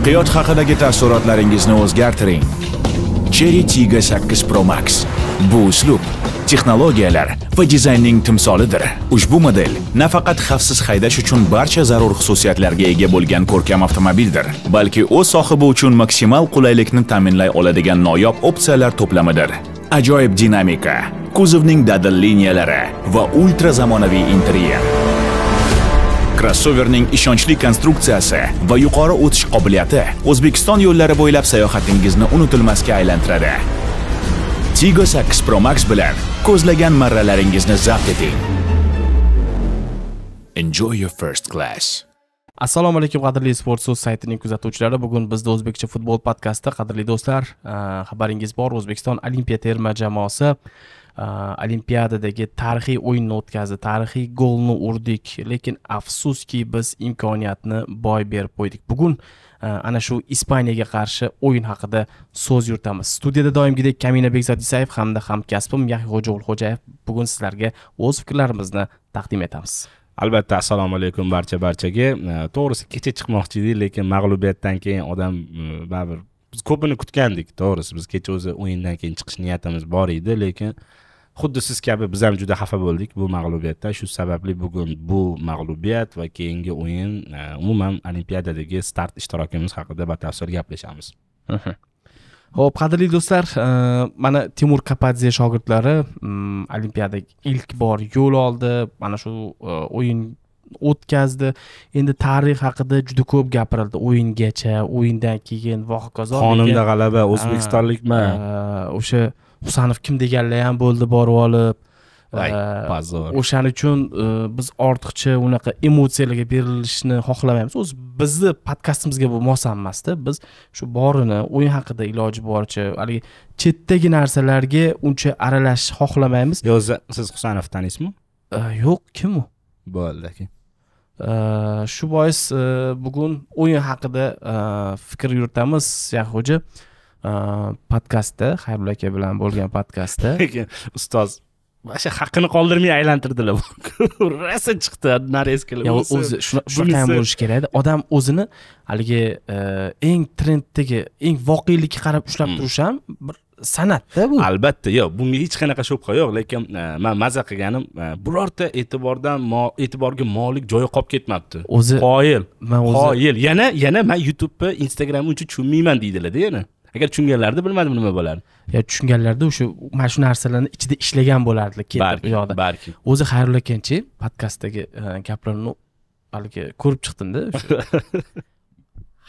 taraqqiyot haqidagi taassurotlaringizni o'zgartiring cherry tiga 8 pro max bu uslub texnologiyalar va dizaynning timsolidir ushbu model nafaqat xavfsiz haydash uchun barcha zarur xususiyatlarga ega bo'lgan ko'rkam avtomobildir balki o'z sohibi uchun maksimal qulaylikni ta'minlay oladigan noyob opsiyalar to'plamidir ajoyib dinamika kuzovning dadil liniyalari va ultra zamonaviy interyer krossoverning ishonchli konstruksiyasi va yuqori o'tish qobiliyati O'zbekiston yo'llari bo'ylab sayohatingizni unutilmasga aylantiradi. Tiggo 8 Pro Max bilan ko'zlagan marralaringizni zabt eting. Enjoy your first class. assalomu alaykum qadrli sport so'z saytining kuzatuvchilari bugun bizda o'zbekcha futbol podkasti qadrli do'stlar eh, xabaringiz bor o'zbekiston olimpiya terma jamoasi olimpiadadagi tarixiy o'yinni o'tkazdi tarixiy golni urdik lekin afsuski biz imkoniyatni boy berib qo'ydik bugun ana shu ispaniyaga qarshi o'yin haqida so'z yuritamiz studiyada doimgidek kamina bekzod isayev hamda hamkasbim yaxyaxo'ja ulxo'jayev bugun sizlarga o'z fikrlarimizni taqdim etamiz albatta assalomu alaykum barcha barchaga to'g'risi kecha chiqmoqchi edik lekin mag'lubiyatdan keyin odam baribir biz ko'pini kutgandik to'g'risi biz kecha o'zi o'yindan keyin chiqish niyatimiz bor edi lekin xuddi siz kabi biz ham juda xafa bo'ldik bu mag'lubiyatdan shu sababli bugun bu mag'lubiyat va keyingi o'yin e, umuman olimpiadadagi start ishtirokimiz haqida batafsil gaplashamiz ho'p qadrli do'stlar e, mana temur kapadze shogirdlari mm, olimpiadaga ilk bor yo'l oldi mana shu e, o'yin o'tkazdi endi tarix haqida juda ko'p gapirildi o'yingacha o'yindan keyin va hokazo qonimda g'alaba o'zbekistonlikman o'sha husanov kim deganlar ham bo'ldi borib olib pozor o'shaning uchun e, biz ortiqcha unaqa emotsiyalarga berilishni xohlamaymiz o'zi bizni podkastimizga bu mos ham emasda biz shu borini o'yin haqida iloji boricha haligi chetdagi narsalarga uncha aralashishni xohlamaymiz yo'q siz husanovni taniysizmi e, yo'q kim u bo'ldi keyin Э, shu bois э, bugun o'yin haqida э, fikr yuritamiz yaxshi podkastda xayrullo aka bilan bo'lgan podkastda lekin ustoz вообще haqini qoldirmay aylantirdilar rosa chiqdi nares qilib o'zi shunaqa ham bo'lishi kerakda odam o'zini haligi e, eng trenddagi eng voqelikka qarab ushlab mm. turish ham bir san'atda bu albatta yo'q bunga hech qanaqa shubha yo'q lekin e, man maza qilganim e, birorta e'tibordan e'tiborga molik joyi qolib ketmabdi o'zi qoyil man qoyil yana yana man youtubeni instagramni uncha tushunmayman deydilarda yana agar tushunganlarida bilmadim nima bo'lardi yo tushunganlarida o'sha mana shu narsalarni ichida ishlagan bo'lardilar ketib u yoqda balki o'zi xayrullo akanchi podkastdagi e, gaplarni haligi ko'rib chiqdimda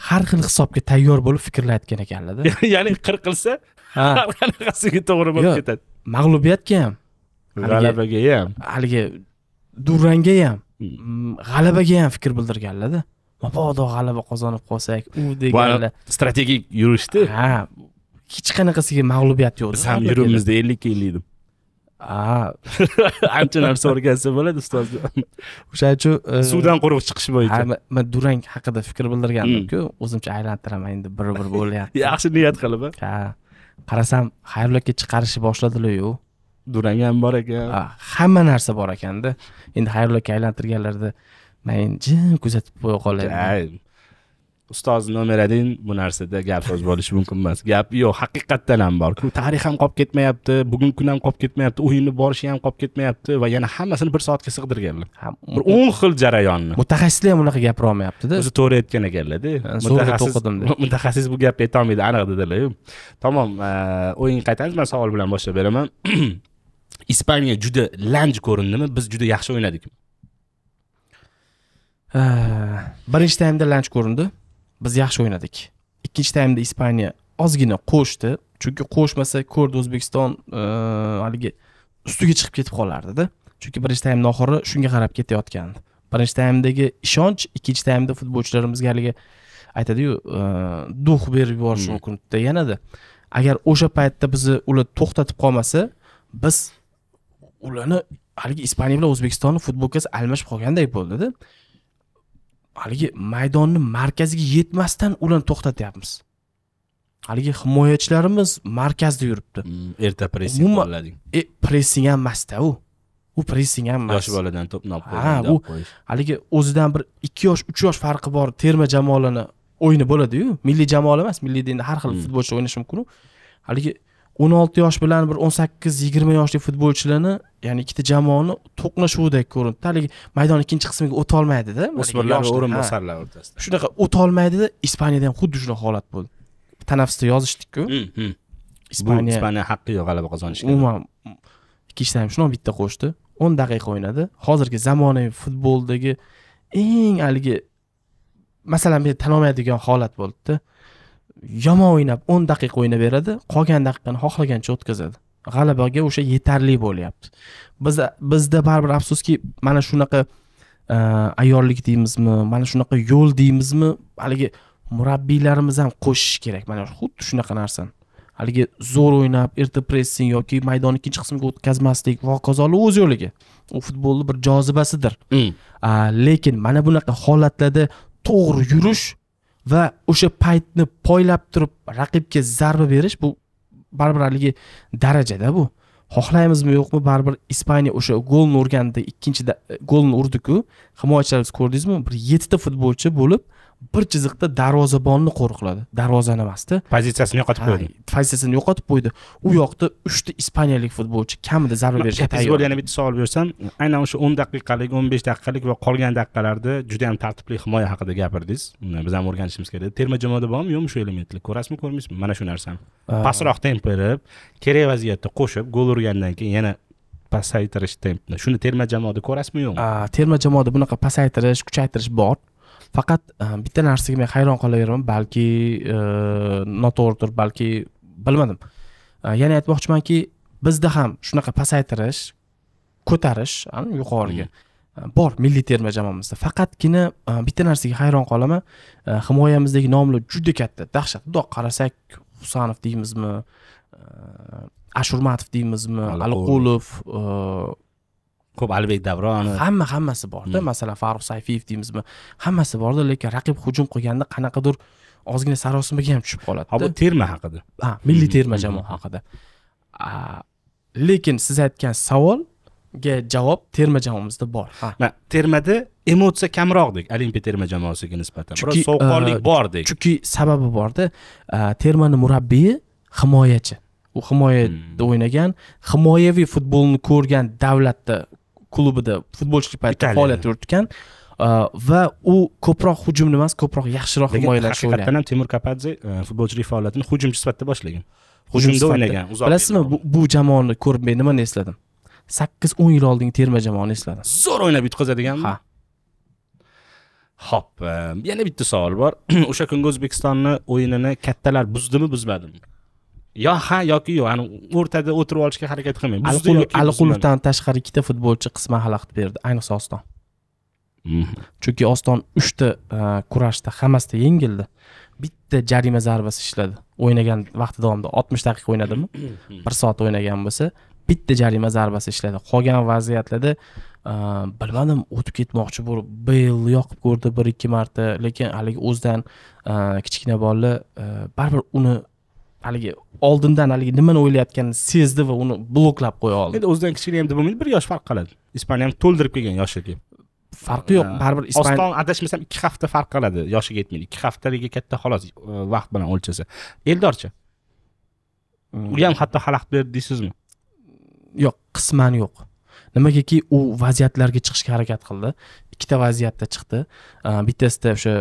har xil hisobga tayyor bo'lib fikrlayotgan ekanlarda ya'ni qir qilsa har qanaqasiga to'g'ri bo'lib ketadi mag'lubiyatga ham g'alabaga ham haligi durangga ham hmm. g'alabaga ham fikr bildirganlarda mabodo g'alaba qozonib qolsak u deganlar strategik yurishdi ha hech qanaqasiga mag'lubiyat yo'q biz ham yuribmizda ellikka ellik deb ancha narsa o'rgansa bo'ladi ustozni o'shaning uchun e, suvdan quruq chiqish bo'yicha man durang haqida fikr bildirgandimku hmm. o'zimcha aylantiraman endi bir bir bo'lyapti yaxshi niyat qilib ha qarasam xayrlakka chiqarishni boshladilaru durang ham bor ekan hamma narsa bor ekanda endi xayrlakka aylantirganlarida man jim kuzatib qo'ya qolaman ustoz nomeradin bu narsada gap so'z bo'lishi mumkin emas gap yo'q haqiqatdan ham bor tarix ham qolib ketmayapti bugungi kun ham qolib ketmayapti o'yinni borishi ham qolib ketmayapti va yana hammasini bir soatga sig'dirganlar bir o'n xil jarayonni mutaxassislar ham unaqa gapira olmayaptida o'zi to'g'ri aytgan ekanlarda mutaxassis mutaxassis bu gapni aytolmaydi aniq dedilaru tamom e, o'yinga qaytamiz man savol bilan boshlab beraman ispaniya juda lanj ko'rindimi biz juda yaxshi o'ynadikmi birinchi taymda lanj ko'rindi biz yaxshi o'ynadik ikkinchi taymda ispaniya ozgina qo'shdi chunki qo'shmasa ko'rdi o'zbekiston e, haligi ustiga chiqib ketib qolardida chunki birinchi taymni oxiri shunga qarab ketayotgandi birinchi taymdagi ishonch ikkinchi taymda futbolchilarimizga haligi aytadiyu e, duh berib yuborishi hmm. mumkin yanada agar o'sha paytda bizni ular to'xtatib qolmasa biz ularni haligi ispaniya bilan o'zbekistonni futbolkasi almashib qolganday bo'ldida haligi maydonni markaziga yetmasdan ularni to'xtatyapmiz haligi himoyachilarimiz markazda yuribdi mm, erta pressing qo'llading e, pressing ham emasda u u pressing ham emas yosh boladan to'pni olib ha u haligi o'zidan bir ikki yosh uch yosh farqi bor terma jamoalarni o'yini bo'ladiyu milliy jamoalar emas milliy endi har xil mm. futbolchi o'ynashi mumkinu haligi o'n olti yosh bilan bir o'n sakkiz yigirma yoshli futbolchilarni ya'ni ikkita jamoani to'qnashuvidek ko'rindi haligi maydon ikkinchi qismiga o'tolmaydida o'smirlar va o'rinbosarlar o'rtasida shunaqa o'tolmaydida ispaniyada ham xuddi shunaqa holat bo'ldi tanaffusda yozishdikku hmm, hmm. ispaniya ispaniya haqqi yo'q g'alaba qozonishga umuman ikkinchi taym shundoq bitta qo'shdi o'n daqiqa o'ynadi hozirgi zamonaviy futboldagi eng haligi masalan men tan olmaydigan holat bo'ldida yomon o'ynab o'n daqiqa o'ynaveradi beradi qolgan daqiqani xohlagancha o'tkazadi g'alabaga o'sha yetarli bo'lyapti biz bizda baribir afsuski mana shunaqa e, ayollik deymizmi mana shunaqa yo'l deymizmi haligi murabbiylarimiz ham qo'shishi kerak mana xuddi shunaqa narsani haligi zo'r o'ynab erta pressing yoki maydonni ikkinchi qismiga o'tkazmaslik va hokazolar o'z yo'liga u futbolni bir jozibasidir mm. lekin mana bunaqa holatlarda to'g'ri yurish va o'sha paytni poylab turib raqibga zarba berish bu baribir haligi darajada bu xohlaymizmi yo'qmi baribir ispaniya o'sha golni urganda ikkinchi golni urdiku himoyachilarimiz ko'rdingizmi bir yettita futbolchi bo'lib bir chiziqda darvozabonni qo'riqladi darvozani emasda pozitsiyasini yo'qotib qo'ydi pozitsiyasini yo'qotib qo'ydi u yoqda uchta ispaniyalik futbolchi kamida zarba berishga tayyor yana bitta savol bersam aynan o'sha o'n daqiqalik o'n besh daqiqalik va qolgan daqiqalarda juda yam tartibli himoya haqida gapirdingiz biz ham o'rganishimiz kerak terma jamoada bormi yo'qmi shu elementlar ko'rasizmi ko'rmaysizmi mana shu narsani pastroq temp berib kerak vaziyatda qo'shib gol urgandan keyin yana pasaytirish tempni shuni terma jamoada ko'rasizmi yo'qmi terma jamoada bunaqa pasaytirish kuchaytirish bor faqat e, bitta narsaga men hayron qolaveraman balki e, noto'g'ridir balki bilmadim e, ya'ni aytmoqchimanki bizda ham shunaqa pasaytirish ko'tarish yuqoriga hmm. bor milliy terma jamoamizda faqatgina bitta narsaga hayron qolaman himoyamizdagi nomlar juda katta dahshat bundoq qarasak husanov deymizmi ashurmatov deymizmi aliqulov ko'p alibek davronov hamma hammasi borda hmm. masalan farruh sayfiyev deymizmi hammasi borda lekin raqib hujum qilganda qanaqadir ozgina sarosimaga ham tushib qoladi bu terma haqida ha milliy hmm. terma hmm. jamoa haqida lekin siz aytgan savolga javob terma jamoamizda bor termada emotsiya kamroqdek olimpiya terma jamoasiga nisbatan biroz sovuqqonlik e, bordek chunki sababi borda e, termani murabbiyi himoyachi u himoyada hmm. o'ynagan himoyaviy futbolni ko'rgan davlatda klubida futbolchi paytida faoliyat yuritgan uh, va u ko'proq hujumni emas ko'proq yaxshiroq himoyalashni o'ylagan haqiqatdan ham temur kapadze uh, futbolchilik faoliyatini hujumchi sifatida boshlagan hujumda o'ynagan bilasizmi bu jamoani ko'rib men nimani esladim sakkiz o'n yil oldingi terma jamoani esladim zo'r o'ynab yutqazadigan ha ho'p um, yana bitta savol bor o'sha kungi o'zbekistonni o'yinini kattalar buzdimi buzmadimi yo ha yoki yo'q ani o'rtada o'tirib olishga harakat qilmang aliqulovdan tashqari ikkita futbolchi qisman xalaqit berdi ayniqsa oston mm-hmm. chunki oston uchta e, kurashda hammasida yengildi bitta jarima zarbasi ishladi o'ynagan vaqti davomida oltmish daqiqa o'ynadimi mm-hmm. bir soat o'ynagan bo'lsa bitta jarima zarbasi ishladi qolgan vaziyatlarda e, bilmadim o'tib ketmoqchi bo'lib bel yoqib ko'rdi bir ikki marta lekin haligi o'zidan e, kichkina bolalar baribir uni haligi oldindan haligi nimani o'ylayotganini sezdi va uni bloklab qo'ya oldi endi o'zidan kichkina ham deb bo'lmaydi bir yosh farq qiladi ispaniya ham to'ldirib kelgan yoshiga farqi yo'q baribir oston adashmasam ikki hafta farq qiladi yoshiga yetmaydi ikki haftaligi katta xolos e, vaqt bilan o'lchasa eldorchi hmm. u ham hatto xalaqit berdi deysizmi yo'q qisman yo'q nimagaki u vaziyatlarga chiqishga harakat qildi ikkita vaziyatda chiqdi bittasida o'sha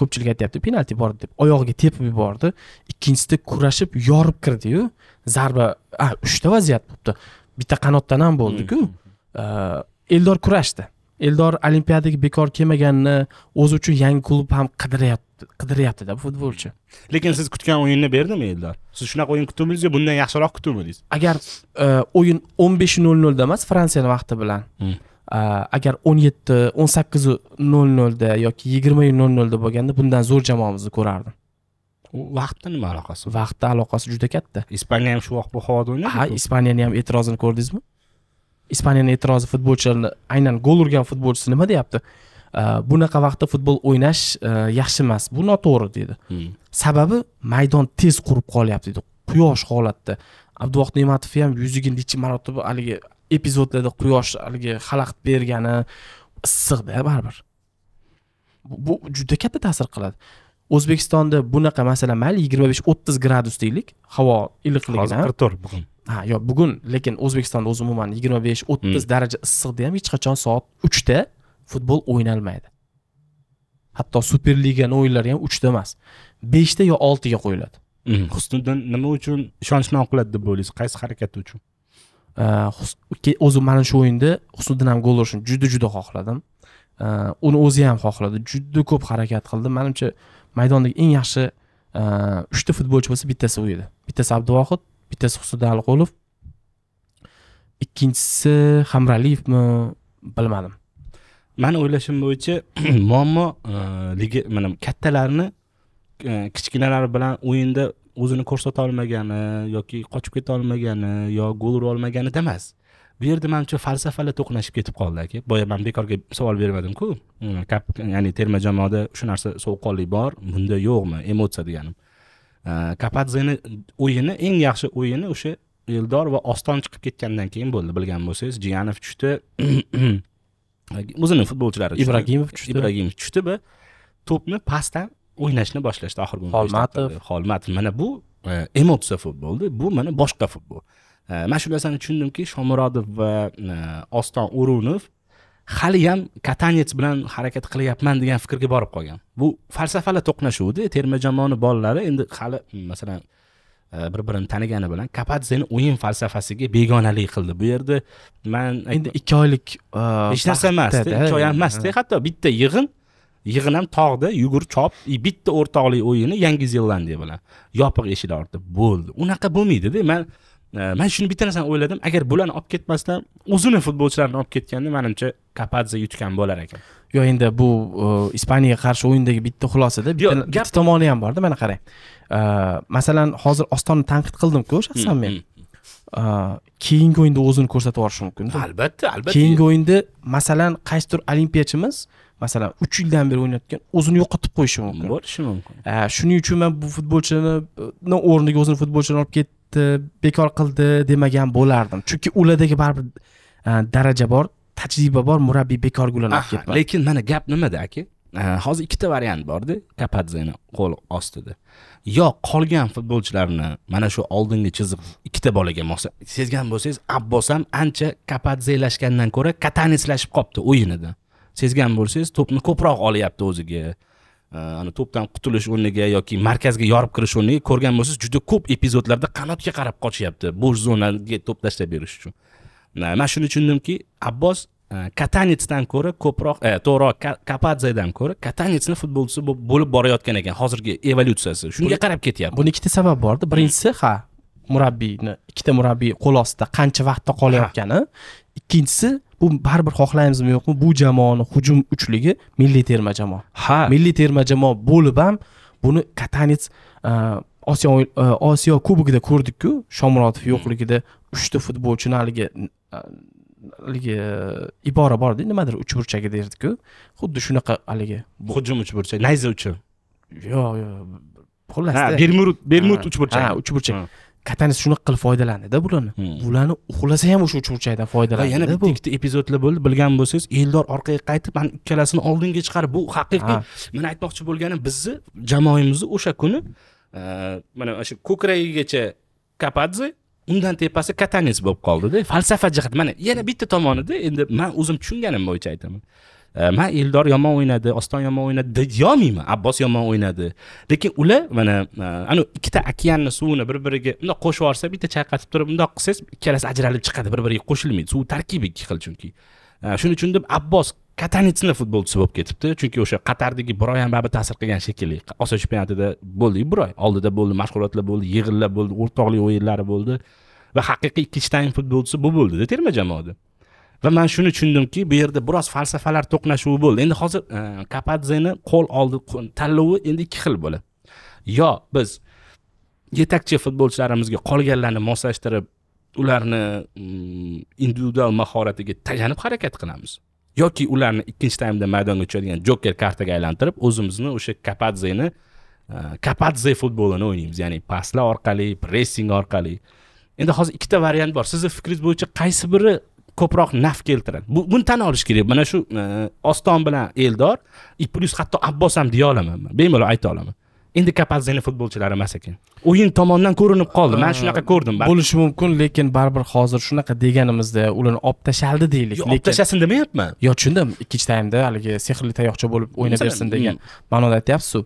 ko'pchilik aytyapti penalti bor deb oyog'iga tepib yubordi ikkinchisida kurashib yorib kirdiyu zarba a uchta vaziyat bo'libdi bitta qanotdan ham bo'ldiku mm-hmm. eldor kurashdi eldor olimpiadaga bekor kelmaganini o'zi uchun yangi klub ham qidiryapti qidiryaptida futbolchi lekin siz kutgan o'yinni berdimi eldor siz shunaqa o'yin kutdingiz yo bundan yaxshiroq kutuvmidingiz agar e, o'yin o'n besh nol nolda emas fransiyani vaqti bilan hmm. e, agar o'n yetti o'n sakkiz nol nolda yoki yigirma nol nolda bo'lganda bundan zo'r jamoamizni ko'rardim vaqtni nima aloqasi vaqtni aloqasi juda katta ispaniya ham shu vaqt bu havoda o'ynadi ha ispaniyani ham e'tirozini ko'rdingizmi ispaniyani e'tirozi futbolchilarni aynan gol urgan futbolchisi nima deyapti bunaqa vaqtda futbol o'ynash e, yaxshi emas bu noto'g'ri deydi hmm. sababi maydon tez qurib qolyapti deydi quyosh holatda abduvohid ne'matov ham yuziga necha marotaba haligi epizodlarda quyosh haligi xalaqit bergani issiqda baribir bu juda katta ta'sir qiladi o'zbekistonda bunaqa masalan mayli yigirma besh o'ttiz gradus deylik havo iliqligi hozir qirq to'rt bugun ha yo bugun lekin o'zbekistonda o'zi umuman yigirma besh o'ttiz hmm. daraja issiqda ham hech qachon soat uchda futbol o'ynalmaydi hatto super ligani o'yinlari ham uchda emas beshta yo oltiga qo'yiladi hmm. husniddin nima uchun ishonchman qiladi deb o'ylaysiz qaysi harakati uchun o'zi mana shu o'yinda husniddin ham gol urishini juda juda xohladim uni o'zi ham xohladi juda ko'p harakat qildi manimcha maydondagi eng yaxshi uchta futbolchi bo'lsa bittasi u edi bittasi abduvohid bittasi Xusudialqulov ikkinchisi Hamraliyevmi bilmadim mani o'ylashim bo'yicha muammo e, mana kattalarni e, kichkinalar bilan o'yinda o'zini ko'rsata olmagani yoki qochib keta olmagani yo gol ura olmaganida emas bu yerda manimcha falsafalar to'qnashib ketib qoldi aka boya man bekorga savol bermadimku mm, ya'ni terma jamoada shu narsa sovuqqonlik bor bunda yo'qmi emotsiya deganim kapadzeni э, o'yini eng yaxshi o'yini o'sha eldor va oston chiqib ketgandan keyin bo'ldi bilgan bo'lsangiz jiyanov tushdi o'zini futbolchilari ibragimov tushdi ibragimov tushdi va to'pni pastdan o'ynashni boshlashdi oxirgi xolmatov xolmatov mana bu e, emotsiya futbolda bu mana boshqa futbol e, mana shu narsani tushundimki shomurodov va e, oston o'runov haliyam katanets bilan harakat qilyapman degan fikrga borib qolgan bu falsafalar to'qnashuvida terma jamoani bolalari endi hali hmm, masalan e, bir birini tanigani bilan kapadzeni o'yin falsafasiga begonalik qildi bu yerda man endi ikki oylik e, hech narsa emasda ikki oy emasda hatto bitta yig'in yig'in ham tog'da yugur chop и bitta o'rtoqlik o'yini yangi zelandiya bilan yopiq eshiklar ortida bo'ldi unaqa bo'lmaydida man man shuni bitta narsani o'yladim agar bularni olib ketmasdan o'zini futbolchilarini olib ketganda manimcha kapadze yutgan bo'lar ekan yo'q endi bu e, ispaniyaga qarshi o'yindagi bitta xulosada bitta tomoni ham borda mana qarang masalan hozir ostonni tanqid qildimku shaxsan men mm, mm, keyingi o'yinda o'zini ko'rsatib yuborishi mumkinda albatta albatta keyingi o'yinda masalan qaysidir olimpiyachimiz masalan uch yildan beri o'ynayotgan o'zini yo'qotib qo'yishi mumkin bo'lishi mumkin shuning uchun man bu futbolchini e, o'rniga o'zini futbolchini olib ketib ketdi bekor qildi demagan bo'lardim chunki ulardagi baribir e, daraja bor tajriba bor murabbiy bekorga ulanib ketmadi lekin mana gap nimada aka e, hozir ikkita variant borda kapadzeni qo'l ostida yo qolgan futbolchilarni mana shu oldingi chiziq ikkita bolaga mos sezgan bo'lsangiz abbos ham ancha kapadzelashgandan ko'ra katanislashib qolibdi o'yinida sezgan bo'lsangiz to'pni ko'proq olyapti o'ziga ana э, to'pdan qutulish o'rniga yoki markazga yorib kirish o'rniga ko'rgan bo'lsangiz juda ko'p epizodlarda qanotga qarab qochyapti bo'sh zonaga to'p tashlab berish uchun man shuni tushundimki abbos e, katanitsdan ko'ra ko'proq e, to'g'riroq kapadzedan ko'ra katanitsni futbolchisi bo'lib borayotgan ekan hozirgi evolyutsiyasi shunga qarab ketyapti buni ikkita sabab borda birinchisi ha murabbiyni ikkita murabbiy qo'l ostida qancha vaqtda qolayotgani ikkinchisi bu baribir xohlaymizmi yo'qmi bu jamoani hujum uchligi milliy terma jamoa ha milliy terma jamoa bo'lib ham buni katanets e, osiyo e, osiyo kubogida ko'rdikku shomurodov yo'qligida uchta futbolchini haligi haligi e, ibora borda nimadir burchagi derdiku xuddi shunaqa haligi hujum uchburchak nayza uchun yo'q yo'q xullas bermud bermud uchburchak ha uchburchak katanis shunaqa qilib foydalanadida bularni hmm. bularni uxlasa ham o'sha uchuvchidan foydalanadi yana bitta ikkita epizodlar bo'ldi bilgan bo'lsangiz eldor orqaga qaytib mana ikkalasini oldinga chiqarib bu haqiqiy men aytmoqchi bo'lganim bizni jamoamizni o'sha kuni e, mana shu ko'kragigacha kapadze undan tepasi katanis bo'lib qoldida falsafa jihati mana yana bitta tomonida endi man o'zim tushunganim bo'yicha aytaman ma eldor yomon o'ynadi oston yomon o'ynadi deyolmayman abbos yomon o'ynadi lekin ular mana an ikkita okeanni suvini bir biriga bundoq qo'shib yuborsa bitta chayqatib turib bundoq qilsangiz ikkalasi ajralib chiqadi bir biriga qo'shilmaydi suv tarkibi ikki xil chunki shuning uchun deb abbos katanitsni futbolchisi bo'lib ketibdi chunki o'sha qatardagi oy ham baribir ta'sir qilgan shekilli osiyo chempionatida bo'ldi biroy oldida bo'ldi mashg'ulotlar bo'ldi yig'inlar bo'ldi o'rtoqlik o'yinlari bo'ldi va haqiqiy ikkinchi taym futbolchisi bu bo'ldida terma jamoada va man shuni tushundimki bu yerda biroz falsafalar to'qnashuvi bo'ldi endi hozir e, kapadzeni qo'l oldi tanlovi endi ikki xil bo'ladi yo biz yetakchi futbolchilarimizga qolganlarni moslashtirib ularni mm, individual mahoratiga tayanib harakat qilamiz yoki ularni ikkinchi taymda maydonga tushadigan joker kartaga aylantirib o'zimizni o'sha kapadzeni e, kapadze futbolini o'ynaymiz ya'ni paslar orqali pressing orqali endi hozir ikkita variant bor sizni fikringiz bo'yicha qaysi biri ko'proq naf keltiradi bu buni tan olish kerak mana shu e, oston bilan eldor плюс hatto abbos ham deya olaman man bemalol ayta olaman endi kapalzani futbolchilari emas ekan o'yin tomondan ko'rinib qoldi man shunaqa ko'rdim bo'lishi mumkin lekin baribir hozir shunaqa deganimizda ularni olib tashladi deylik lekin olib tashlasin demayapman yo tushundim ikkinchi taymda haligi sehrli tayoqcha bo'lib o'ynab bersin degan hmm. ma'noda aytyapsizu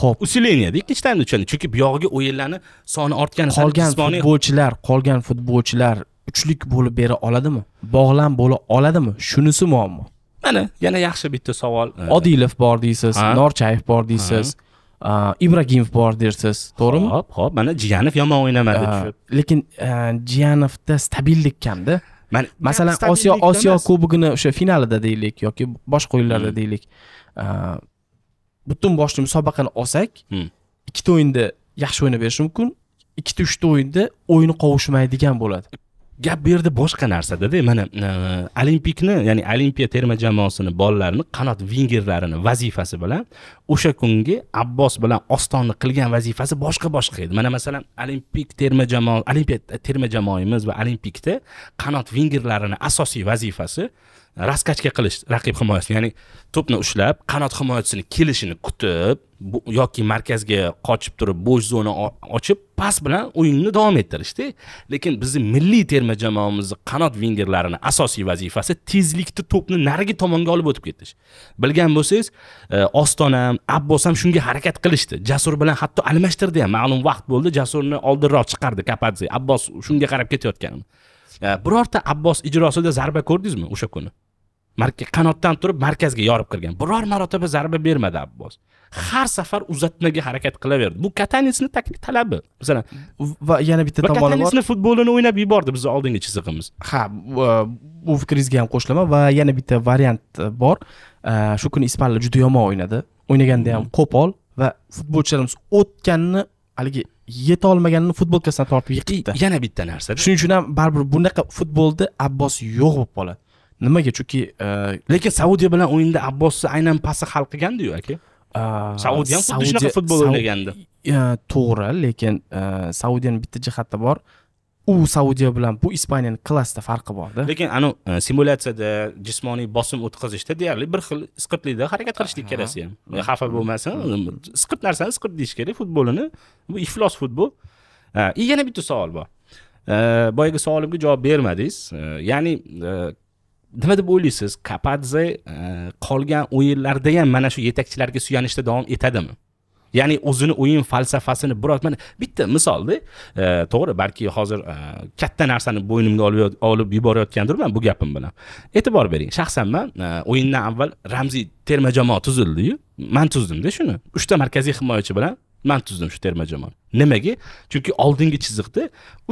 ho'p usileniyada ikkinchi taymda tushadi chunki buyog'iga o'yinlarni soni ortgani qolgan futbolchilar qolgan futbolchilar uchlik bo'lib bera oladimi bog'lam bo'la oladimi shunisi muammo mana yana yaxshi bitta savol odilov bor deysiz norchayev bor deysiz ibragimov bor dersiz to'g'rimi hop hop mana jiyanov yomon o'ynamadi lekin jiyanovda stabillik kamda masalan osiyo osiyo kubogini o'sha finalida deylik yoki boshqa o'yinlarda hmm. deylik butun boshli musobaqani olsak hmm. ikkita o'yinda yaxshi o'ynab berishi mumkin ikkita uchta o'yinda o'yini qovushmaydigan bo'ladi gap bu yerda boshqa narsadada mana e, olimpikni ya'ni olimpiya terma jamoasini bolalarini qanot vingerlarini vazifasi bilan o'sha kungi abbos bilan ostonni qilgan vazifasi boshqa boshqa edi mana masalan olimpik terma jamoa olimpiya terma jamoamiz va olimpikda qanot vingerlarini asosiy vazifasi raskachka qilish raqib himoyasini ya'ni to'pni ushlab qanot himoyachisini kelishini kutib yoki markazga qochib turib bo'sh zona ochib pas bilan o'yinni davom ettirishda lekin bizni milliy terma jamoamizni qanot vingerlarini asosiy vazifasi tezlikda to'pni narigi tomonga olib o'tib ketish bilgan bo'lsangiz e, ostona ham abbos ham shunga harakat qilishdi jasur bilan hatto almashtirdi ham ma'lum vaqt bo'ldi jasurni oldinroq chiqardi kapadze abbos shunga qarab ketayotgan e, birorta abbos ijrosida zarba ko'rdingizmi o'sha kuni qanotdan turib markazga yorib kirgan biror marotaba zarba bermadi abbos har safar uzatmaga harakat qilaverdi bu katanisni taklif talabi masalan va yana bitta tomoni bor katanisni futbolini o'ynab yubordi bizni oldingi chizig'imiz ha e, bu fikringizga ham qo'shilaman va yana bitta variant e, bor e, shu kuni ispanlar juda yomon o'ynadi o'ynaganda ham hmm. qo'pol va futbolchilarimiz o'tganini haligi yetolmaganini futbolkasidan tortib yiqitdi yana bitta narsa shuning uchun ham baribir bunaqa futbolda abbos yo'q bo'lib qoladi nimaga chunki e, lekin saudiya bilan o'yinda abbosni aynan pasi hal qilgandiyu aka saudiya ham xuddi shunaqa futbol o'ynagandi e, to'g'ri lekin e, saudiyani bitta jihati bor u saudiya bilan bu ispaniyani klassda farqi borda lekin anu simulyatsiyada jismoniy bosim o'tkazishda deyarli bir xil isqirtlikda harakat qilishlik ikkalasi ham xafa bo'lmasin isqirt narsani isqirt deyish kerak futbolini bu iflos futbol i yana bitta savol bor boyagi savolimga javob bermadingiz ya'ni nima deb o'ylaysiz kapadze e, qolgan o'yinlarda ham mana shu yetakchilarga suyanishda davom etadimi ya'ni o'zini o'yin falsafasini biroz mana bitta misolda e, to'g'ri balki hozir e, katta narsani bo'ynimga olib olib yuborayotgandirman bu gapim bilan e'tibor bering shaxsan man o'yindan avval ramziy terma jamoa tuzildiyu man tuzdimda shuni uchta markaziy himoyachi bilan man tuzdim shu terma jamoani nimaga chunki oldingi chiziqda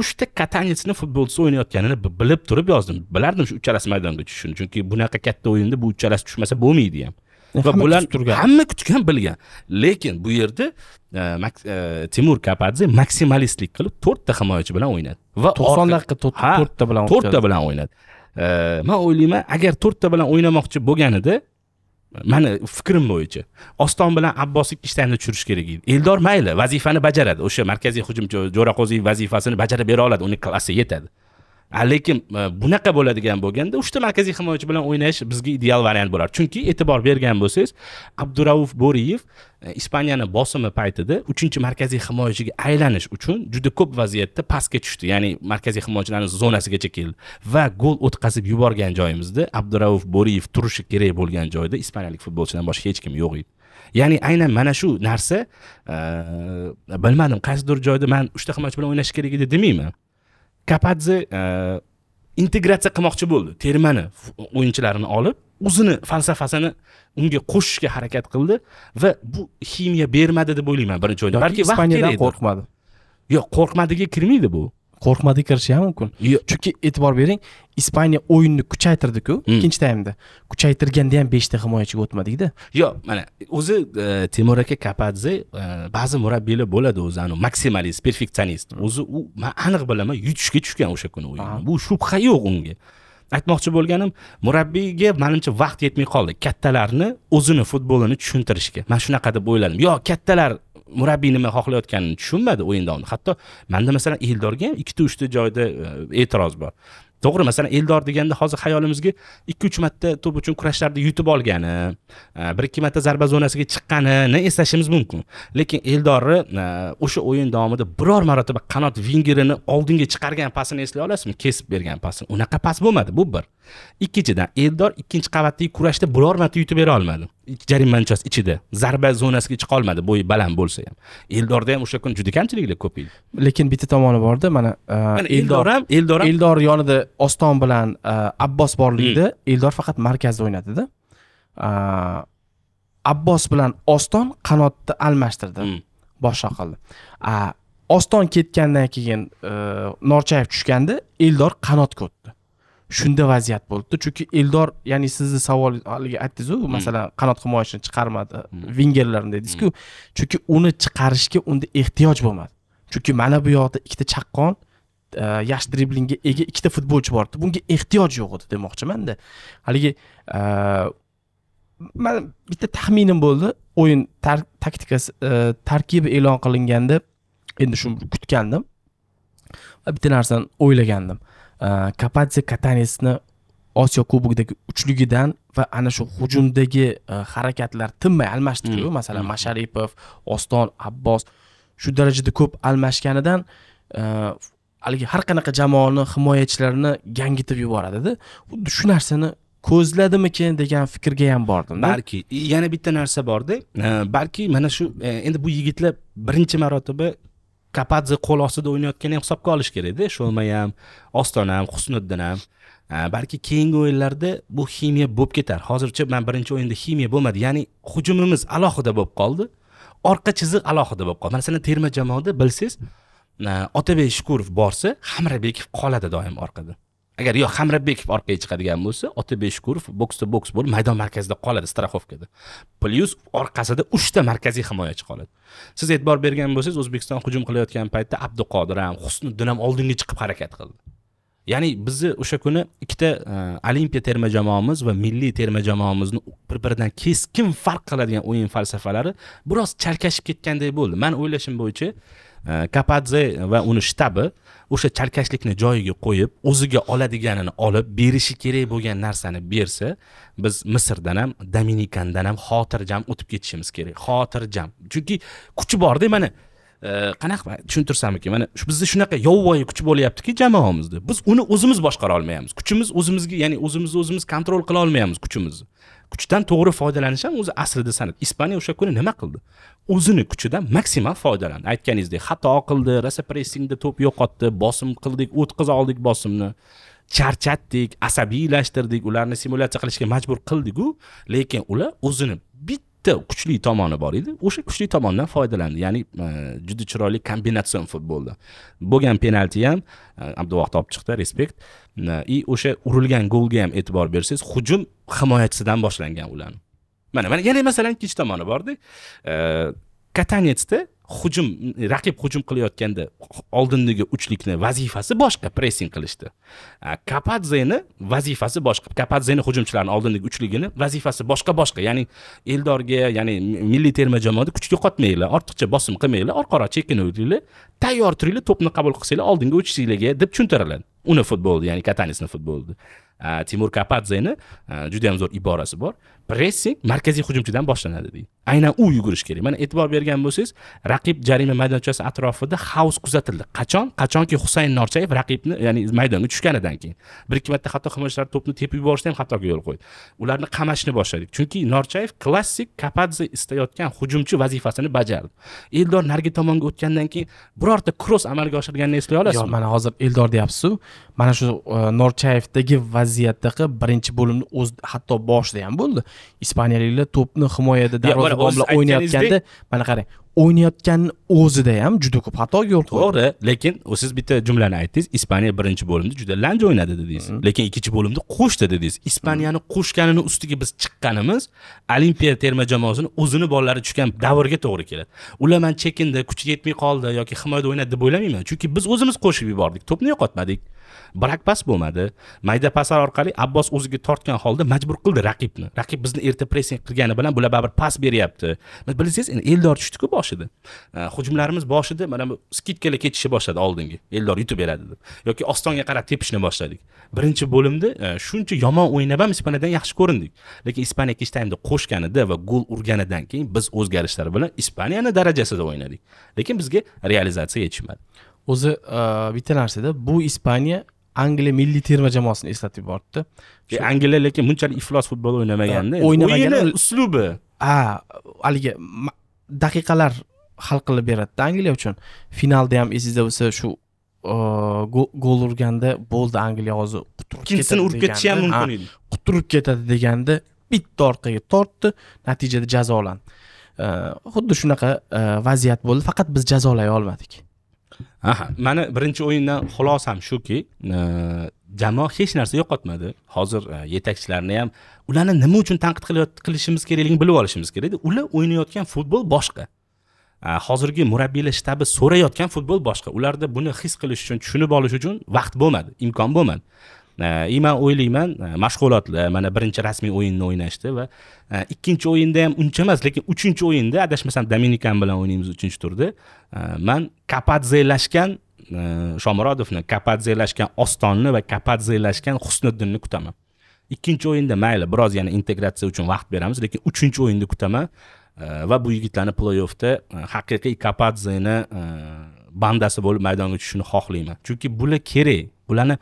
uchta katanetsni futbolchisi o'ynayotganini bilib turib yozdim bilardim shu uchalasi maydonga tushishini chunki bunaqa katta o'yinda bu uchalasi tushmasa bo'lmaydi ham e, va bular turgan hamma kutgan bilgan lekin bu yerda e, e, timur kapadze maksimalistlik qilib to'rtta himoyachi bilan o'ynadi va to'qson daqiqa to'rtta bilan to'rtta bilan o'ynadi man o'ylayman agar to'rtta bilan o'ynamoqchi bo'lganida mana fikrim bo'yicha oston bilan abbos ikkisini tushirish kerak edi eldor mayli vazifani bajaradi o'sha markaziy hujumchi jo'raqo'ziyev vazifasini bajarib bera oladi uni klassi yetadi lekin e, bunaqa bo'ladigan bo'lganda uchta markaziy himoyachi bilan o'ynash bizga ideal variant bo'lar chunki e'tibor bergan bo'lsangiz abdurauf bo'riyev e, ispaniyani bosimi paytida uchinchi markaziy himoyachiga aylanish uchun juda ko'p vaziyatda pastga tushdi ya'ni markaziy himoyachilarni zonasigacha keldi va gol o'tkazib yuborgan joyimizda abdurauf bo'riyev turishi kerak bo'lgan joyda ispaniyalik futbolchidan boshqa hech kim yo'q edi ya'ni aynan mana shu narsa e, bilmadim qaysidir joyda man uchta himoyachi bilan o'ynash kerak edi demayman kapadze integratsiya э, qilmoqchi bo'ldi termani o'yinchilarini olib o'zini falsafasini unga qo'shishga harakat qildi va bu himiya bermadi deb o'ylayman birinchi o'yinda balki ispaniyadan qo'rqmadi yo'q qo'rqmadiga kirmaydi bu qo'rqmadi kirishi ham mumkin chunki e'tibor bering ispaniya o'yinni kuchaytirdiku hmm. ikkinchi taymda kuchaytirganda ham beshta himoyachiga o'tmadikda yo'q mana o'zi e, temur aka kapadze ba'zi murabbiylar bo'ladi o'zi anavi maksimalist perfeksionist o'zi u man aniq bilaman yutishga tushgan o'sha kuni o'yin bu shubha yo'q unga aytmoqchi bo'lganim murabbiyga manimcha vaqt yetmay qoldi kattalarni o'zini futbolini tushuntirishga man shunaqa deb o'yladim yo kattalar murabbiy nima xohlayotganini tushunmadi o'yin davomida hatto manda masalan eldorga ham ikkita uchta joyda e, e'tiroz bor to'g'ri masalan eldor deganda hozir xayolimizga ikki uch marta to'p uchun kurashlarda yutib olgani e, bir ikki marta zarba zonasiga chiqqanini eslashimiz mumkin lekin eldorni e, o'sha o'yin davomida biror marotaba qanot vingerini oldinga chiqargan pasini eslay olasizmi kesib bergan pasini unaqa pas bo'lmadi bu bir ikkinchidan eldor ikkinchi qavatdagi kurashda biror marta yutib bera olmadi jarima manchasi ichida zarba zonasiga chiqa olmadi bo'yi baland bo'lsa ham eldorda ham o'sha kuni juda kamchiliklar ko'p edi lekin bitta tomoni borda mana e, eldor ham eldor ham eldor yonida oston bilan e, abbos borligida hmm. eldor faqat markazda o'ynadida e, abbos bilan oston qanotni almashtirdi hmm. boshqa qildi oston ketgandan keyin norchayev tushganda eldor qanotga o'tdi shunda vaziyat bo'libdi chunki eldor ya'ni sizni savol haligi aytdingizu hmm. masalan qanot himoyachini chiqarmadi hmm. vingerlarni dedingizku hmm. chunki uni chiqarishga unda ehtiyoj bo'lmadi chunki mana bu yoqda ikkita chaqqon e, yaxshi driblingga ega ikkita futbolchi bor edi bunga ehtiyoj yo'q edi demoqchimanda haligi e, man bitta taxminim bo'ldi o'yin taktikasi e, tarkibi e'lon qilinganda endi shuni kutgandim bitta narsani o'ylagandim kapadze katanesni osiyo kubogidagi uchligidan va ana shu hujumdagi harakatlar tinmay almashdiku masalan masharipov oston abbos shu darajada ko'p almashganidan haligi har qanaqa jamoani himoyachilarini gangitib yuboradida xuddi shu narsani ko'zladimikin degan fikrga ham bordim balki yana bitta narsa borda э, balki mana shu э, endi bu yigitlar birinchi marotaba kapadze qo'l ostida o'ynayotganini ham hisobga olish kerakda sho'lmay ham ostona ham husniddin e, ham balki keyingi o'yinlarda bu ximiya bo'lib ketar hozircha man birinchi o'yinda ximiya bo'lmadi ya'ni hujumimiz alohida bo'lib qoldi orqa chiziq alohida bo'lib qoldi masalan terma jamoada bilsangiz e, otabek shukurov borsa hamrabekov qoladi doim orqada agar yo hamrabekov orqaga chiqadigan bo'lsa otabek shukurov boks to boks bo'lib maydon markazida qoladi страховкада plyus orqasida uchta markaziy himoyachi qoladi siz e'tibor bergan bo'lsangiz o'zbekiston hujum qilayotgan paytda abduqodir ham husniddin ham oldinga chiqib harakat qildi ya'ni bizni o'sha kuni ikkita e, olimpiya terma jamoamiz va milliy terma jamoamizni bir biridan keskin farq qiladigan o'yin falsafalari biroz chalkashib ketganday bo'ldi man o'ylashim bo'yicha kapadze va uni shtabi o'sha chalkashlikni joyiga qo'yib o'ziga oladiganini olib berishi kerak bo'lgan narsani bersa biz misrdan ham dominikandan ham xotirjam o'tib ketishimiz kerak xotirjam chunki kuchi borda mana e, qanaqa tushuntirsam ekan mana bizda shunaqa yovvoyi kuch bo'lyaptiki jamoamizda biz uni o'zimiz boshqara olmayapmiz kuchimiz o'zimizga ya'ni o'zimizni o'zimiz kontrol qila olmayapmiz kuchimizni kuchdan to'g'ri foydalanish ham o'zi aslida san'at ispaniya o'sha kuni nima qildi o'zini kuchidan maksimal foydalandi aytganingizdek xato qildi pressingda to'p yo'qotdi bosim qildik o'tkaza oldik bosimni charchatdik asabiylashtirdik ularni simulyatsiya qilishga majbur qildiku lekin ular o'zini bitta bitta kuchli tomoni bor edi o'sha kuchli tomondan foydalandi ya'ni e, juda chiroyli kombinatsion futbolda bo'lgan penalti ham e, abduvohid olib chiqdi respekt и e, o'sha urilgan golga ham e'tibor bersangiz hujum himoyachisidan boshlangan ularni mana mana yana masalan ikkinchi tomoni borda katanetsda hujum raqib hujum qilayotganda oldindagi uchlikni vazifasi boshqa pressing qilishdi kapadzeni vazifasi boshqa kapadzeni hujumchilarni oldindagi uchligini vazifasi boshqa boshqa ya'ni eldorga ya'ni milliy terma jamoada kuch yo'qotmanglar ortiqcha bosim qilmanglar orqaroq chekinaveringlar tayyor turinglar to'pni qabul qilsanglar oldinga o'tishinglarga deb tushuntiriladi uni futboli ya'ni katanisni futbolida timur э, kapadzeni э, judayam zo'r iborasi bor pressing markaziy hujumchidan boshlanadi deydi aynan u yugurishi kerak mana e'tibor bergan bo'lsangiz raqib jarima maydonchasi atrofida xaos kuzatildi qachon qachonki husayn norchayev raqibni ya'ni maydonga tushganidan keyin bir ikki marta hatto himoyachilar to'pni tepib yuborishda ham xatoga yo'l qo'ydi ularni qamashni boshladik chunki norchayev klassik kapadze istayotgan hujumchi vazifasini bajardi eldor narigi tomonga o'tgandan keyin birorta kross amalga oshirganini eslay olasizmi yo'q mana hozir eldor deyapsizu mana shu e, norchayevdagi vaz vaziyatdaqa birinchi bo'limni o'z hatto boshida ham bo'ldi ispaniyaliklar to'pni himoyada darvozabon bilan o'ynayotganda mana qarang o'ynayotganni o'zida ham juda ko'p xatoga yo'l qo'ydi to'g'ri lekin siz bitta jumlani aytdingiz ispaniya birinchi bo'limda juda lanj o'ynadi dedingiz mm-hmm. lekin ikkinchi bo'limda qo'shdi dedingiz ispaniyani mm-hmm. qo'shganini ustiga biz chiqqanimiz olimpiya terma jamoasini o'zini bolalari tushgan davrga to'g'ri keladi ular man chekindi kuchi yetmay qoldi yoki himoyada o'ynadi deb o'ylamayman chunki biz o'zimiz qo'shib yubordik to'pni yo'qotmadik barakbas bo'lmadi mayda paslar orqali abbos o'ziga tortgan holda majbur qildi raqibni raqib bizni erta pressing qilgani bilan bular baribir pas beryapti bilsangiz endi eldor tushdiku boshida e, hujumlarimiz boshida mana bu skidkalar ketishni boshladi oldingi eldor yutib beradi deb yoki ostonga qarab tepishni boshladik birinchi bo'limda e, shuncha yomon o'ynab ham ispaniyadan yaxshi ko'rindik lekin ispaniya ikkinchi taymda qo'shganida va gol urganidan keyin biz o'zgarishlar bilan ispaniyani darajasida o'ynadik lekin bizga realizatsiya yetishmadi o'zi e, bitta narsada bu ispaniya angliya milliy terma jamoasini eslatib yuboribdi e, angliya lekin bunchalik iflos futbol o'ynamaganda o'yini uslubi a haligi daqiqalar hal qilib beradida angliya uchun finalda ham esingizda bo'lsa shu e, gol urganda bo'ldi angliya hozir quturib ikkinchisini urib ketishi ham mumkin edi quturib ketadi deganda bitta orqaga tortdi natijada jazolandi xuddi shunaqa vaziyat bo'ldi faqat biz jazolay olmadik aha mani birinchi o'yindan xulosam shuki e, jamoa hech narsa yo'qotmadi hozir e, yetakchilarni ham ularni nima uchun tanqid qilishimiz kerakligini bilib olishimiz kerakda ular o'ynayotgan futbol boshqa e, hozirgi murabbiylar shtabi so'rayotgan futbol boshqa ularda buni his qilish uchun tushunib olish uchun vaqt bo'lmadi imkon bo'lmadi Э, и man o'ylayman э, mashg'ulotlar э, mana birinchi rasmiy o'yinni o'ynashdi va ikkinchi o'yinda ham uncha emas lekin uchinchi o'yinda adashmasam dominikan bilan o'ynaymiz uchinchi turda man kapadzelashgan shomurodovni kapadzelashgan ostonni va kapadzelashgan husniddinni kutaman ikkinchi o'yinda mayli biroz yana integratsiya uchun vaqt beramiz lekin uchinchi o'yinda kutaman va bu yigitlarni play offda haqiqiy kapadzeni bandasi bo'lib maydonga tushishini xohlayman chunki bular kerak ularni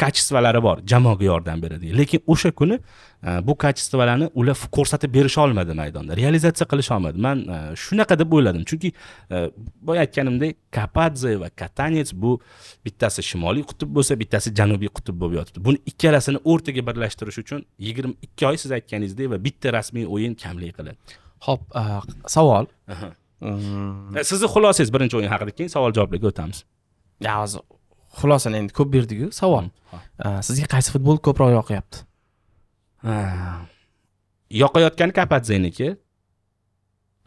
kachestvalari bor jamoaga yordam beradi lekin o'sha kuni e, bu kachestvalarni ular ko'rsatib berisha olmadi maydonda realizatsiya qilisha olmadi man e, shunaqa deb o'yladim chunki e, boya aytganimdek kapadze va katanets bu bittasi shimoliy qutb bo'lsa bittasi janubiy qutb bo'lib yotibdi buni ikkalasini o'rtaga birlashtirish uchun yigirma ikki oy siz aytganingizdek va bitta rasmiy o'yin kamlik qiladi ho'p savol mm. sizni xulosangiz birinchi o'yin haqida keyin savol javoblarga o'tamiz hozir xulosani endi ko'p berdiku savol mm, sizga qaysi futbol ko'proq yoqyapti yoqayotgani kapadzeniki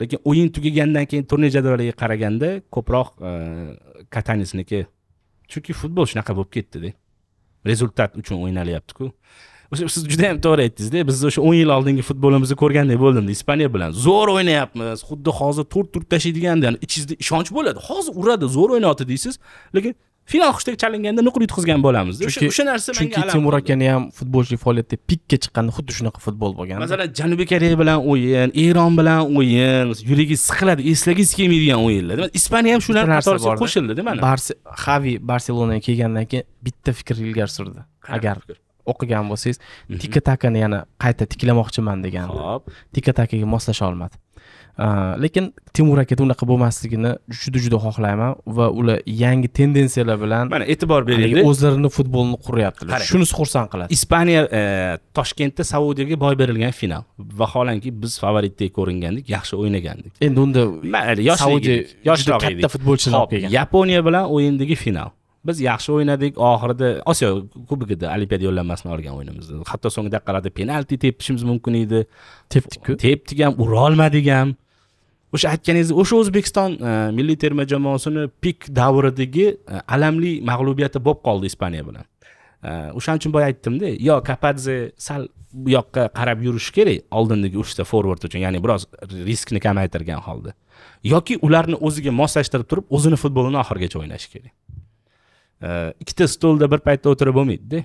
lekin o'yin tugagandan keyin turnir jadvaliga qaraganda ko'proq e, katanisniki chunki futbol shunaqa bo'lib ketdida rezultat uchun o'ynalyaptiku siz juda yam to'g'ri aytdingizda biz o'sha o'n yil oldingi futbolimizni ko'rgandek bo'ldim ispaniya bilan zo'r o'ynayapmiz xuddi hozir to'rt turib tashlaydigandek ichingizda ishonch bo'ladi hozir uradi zo'r o'ynayapti deysiz lekin final qilishga chalinganda nuqul yutqizgan bo'lamiz chunki o'sha narsa menga chunki temur akani ham futbolchilik faoliyatida pikka chiqqanda xuddi shunaqa futbol bo'lgan masalan janubiy koreya bilan o'yin eron bilan o'yin yuragi siqiladi eslagiz kelmaydigan o'yinlar ispaniya ham shular qatoriga qo'shildi mana xavi barselonaga kelgandan keyin bitta fikr ilgari surdi agar o'qigan bo'lsangiz mhm. tika takani yana qayta tiklamoqchiman deganda tika takaga moslasha olmadi Э, lekin temur akada unaqa bo'lmasligini juda juda xohlayman va ular yangi tendensiyalar bilan mana e'tibor beringlar o'zlarini futbolini quryaptilar shunisi xursand qiladi ispaniya e, toshkentda saudiyaga boy berilgan final vaholanki biz favoritdek ko'ringandik yaxshi o'ynagandik endi unda saudiya yoshroq katta futbolchilar olib kelgan yaponiya bilan o'yindagi final biz yaxshi o'ynadik oxirida osiyo kubogida olimpiada yo'llanmasini olgan o'yinimizda hatto so'nggi daqiqalarda penalti tepishimiz mumkin edi tepdikku tepdik ham olmadik ham o'sha aytganingizdek o'sha o'zbekiston e, milliy terma jamoasini pik davridagi e, alamli mag'lubiyati bo'lib qoldi ispaniya bilan e, o'shaning uchun boya aytdimda yo kapadze sal bu yoqqa qarab yurishi kerak oldindagi uchta forvard uchun ya'ni biroz riskni kamaytirgan holda yoki ularni o'ziga moslashtirib turib o'zini futbolini oxirigacha o'ynashi kerak ikkita stolda bir paytda o'tirib bo'lmaydida